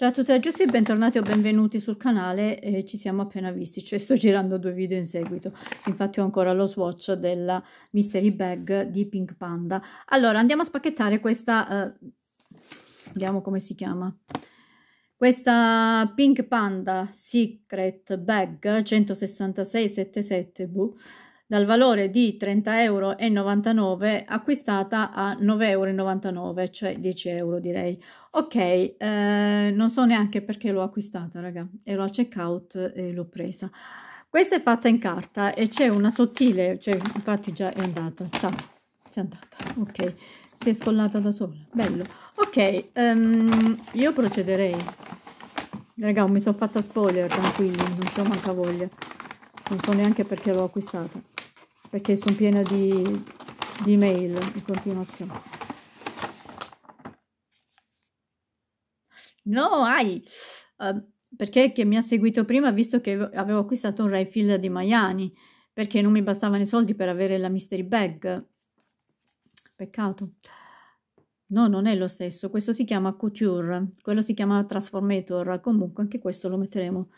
Ciao a tutti ragazzi Giussi e bentornati o benvenuti sul canale, eh, ci siamo appena visti, cioè sto girando due video in seguito, infatti ho ancora lo swatch della mystery bag di Pink Panda. Allora andiamo a spacchettare questa, eh, vediamo come si chiama, questa Pink Panda Secret Bag 16677 boh, dal valore di 30,99 euro acquistata a 9,99 euro, cioè 10 euro direi. Ok, eh, non so neanche perché l'ho acquistata, raga. Ero al checkout e l'ho presa. Questa è fatta in carta e c'è una sottile, cioè infatti già è andata, ciao, si è andata, ok. Si è scollata da sola, bello. Ok, um, io procederei. Raga, mi sono fatta spoiler, tranquilli, non c'ho manca voglia non so neanche perché l'ho acquistata perché sono piena di, di mail in continuazione. No, hai! Uh, ehm, perché chi mi ha seguito prima visto che avevo acquistato un refill di Miami perché non mi bastavano i soldi per avere la mystery bag. Peccato. No, non è lo stesso. Questo si chiama couture, quello si chiama transformator. Comunque anche questo lo metteremo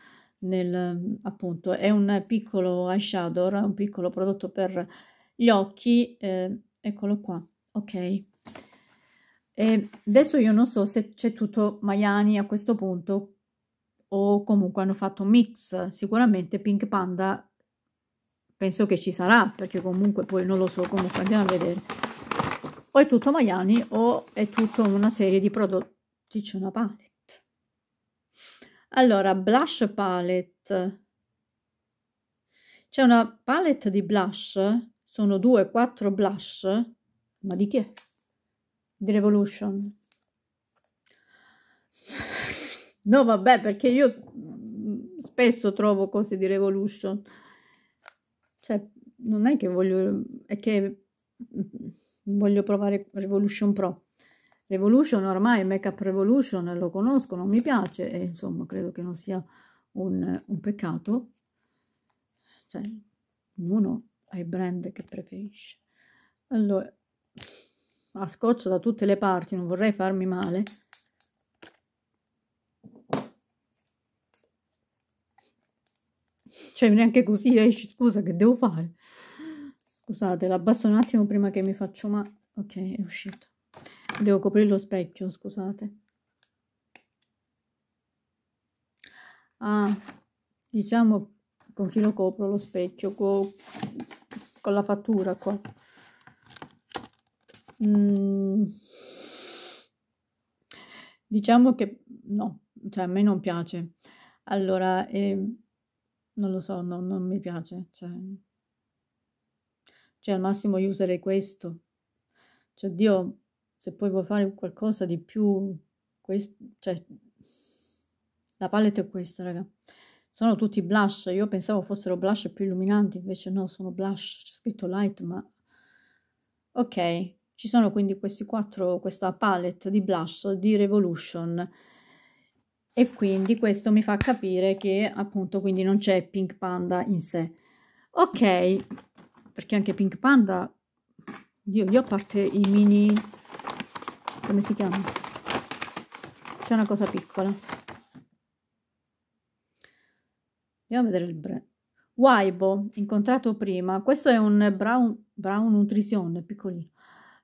nel, appunto, è un piccolo eyeshadow, un piccolo prodotto per gli occhi, eh, eccolo qua, ok. E adesso io non so se c'è tutto Miami a questo punto o comunque hanno fatto un mix, sicuramente Pink Panda penso che ci sarà perché comunque poi non lo so, comunque andiamo a vedere. O è tutto Miami o è tutta una serie di prodotti, c'è una palette. Allora, blush palette. C'è una palette di blush, sono due, quattro blush, ma di chi è? Di Revolution. No, vabbè, perché io mm, spesso trovo cose di Revolution. Cioè, non è che voglio... è che mm, voglio provare Revolution Pro. Revolution ormai, Makeup Revolution lo conosco, non mi piace e insomma credo che non sia un, un peccato. Cioè, ognuno ha i brand che preferisce. Allora, a scotch da tutte le parti, non vorrei farmi male. Cioè, neanche così esci, eh, scusa, che devo fare? Scusate, l'abbasso un attimo prima che mi faccio male. Ok, è uscito. Devo coprire lo specchio, scusate. Ah, diciamo con chi lo copro lo specchio? Con, con la fattura qua. Mm. Diciamo che no, cioè a me non piace. Allora, eh, non lo so, no, non mi piace. Cioè, cioè al massimo io userei questo. Cioè, Dio, se poi vuoi fare qualcosa di più, questo, cioè, la palette è questa, raga. Sono tutti blush, io pensavo fossero blush più illuminanti, invece no, sono blush, c'è scritto light, ma... Ok, ci sono quindi questi quattro, questa palette di blush di Revolution e quindi questo mi fa capire che appunto quindi non c'è Pink Panda in sé. Ok, perché anche Pink Panda, Dio, io a parte i mini come si chiama? C'è una cosa piccola. Andiamo a vedere il brand. Waibo, incontrato prima. Questo è un brown, brown nutrition, piccolino.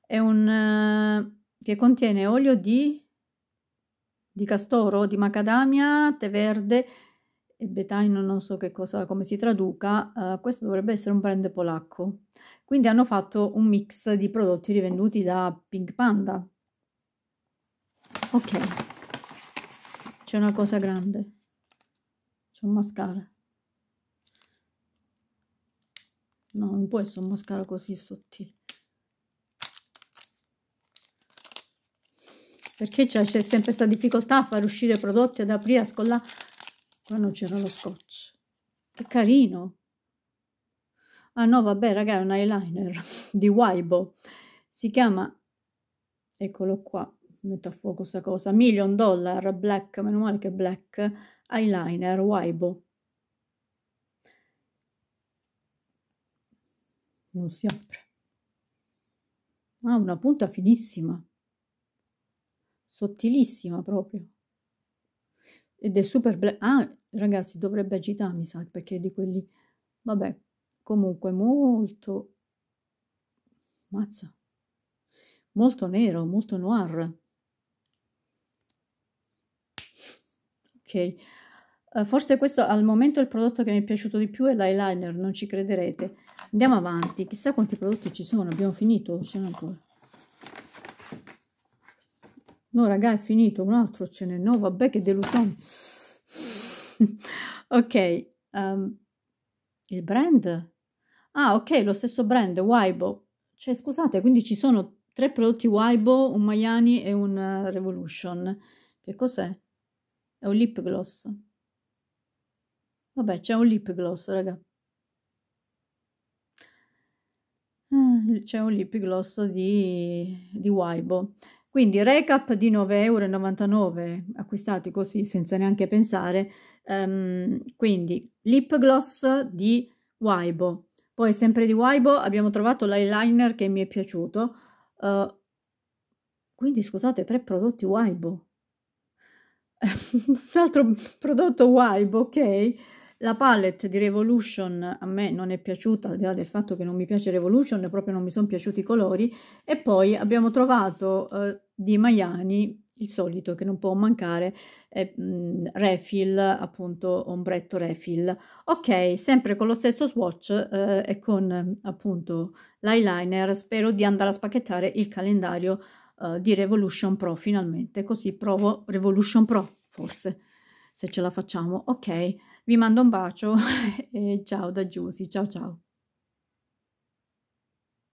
È un... Uh, che contiene olio di... di castoro, di macadamia, tè verde e betaino, non so che cosa, come si traduca. Uh, questo dovrebbe essere un brand polacco. Quindi hanno fatto un mix di prodotti rivenduti da Pink Panda. Ok, c'è una cosa grande. C'è un mascara. No, non può essere un mascara così sottile. Perché c'è sempre questa difficoltà a far uscire prodotti ad aprire, a scollare. Qua non c'era lo scotch. Che carino. Ah no, vabbè, raga, è un eyeliner di Waibo. Si chiama, eccolo qua, metto a fuoco questa cosa, Million Dollar Black, meno male che Black, Eyeliner Waibo. Non si apre. Ha ah, una punta finissima, sottilissima proprio. Ed è super black. Ah, ragazzi, dovrebbe agitarmi, sa, perché di quelli... Vabbè, comunque molto... Mazza. Molto nero, molto noir. ok. Eh, forse questo al momento è il prodotto che mi è piaciuto di più è l'eyeliner, non ci crederete. Andiamo avanti, chissà quanti prodotti ci sono, abbiamo finito, ce n'è ancora. No raga è finito, un altro ce n'è, no vabbè che delusione. ok, um, il brand? Ah ok, lo stesso brand, Waibo. Cioè scusate, quindi ci sono tre prodotti Waibo, un Miami e un eh, Revolution. Che cos'è? È un lip gloss. Vabbè, c'è un lip gloss, raga. Eh, c'è un lip gloss di, di Waibo. Quindi recap di 9,99 euro acquistati così senza neanche pensare. Um, quindi lip gloss di Waibo. Poi sempre di Waibo abbiamo trovato l'eyeliner che mi è piaciuto. Uh, quindi scusate, tre prodotti Waibo un altro prodotto Vibe, ok? La palette di Revolution a me non è piaciuta, al di là del fatto che non mi piace Revolution, proprio non mi sono piaciuti i colori. E poi abbiamo trovato eh, di Maiani il solito che non può mancare, eh, mh, mm, refill, appunto ombretto refill. Ok, sempre con lo stesso swatch eh, e con appunto l'eyeliner, spero di andare a spacchettare il calendario eh, di Revolution Pro finalmente, così provo Revolution Pro forse, se ce la facciamo. Ok, vi mando un bacio e ciao da Giusy, ciao ciao.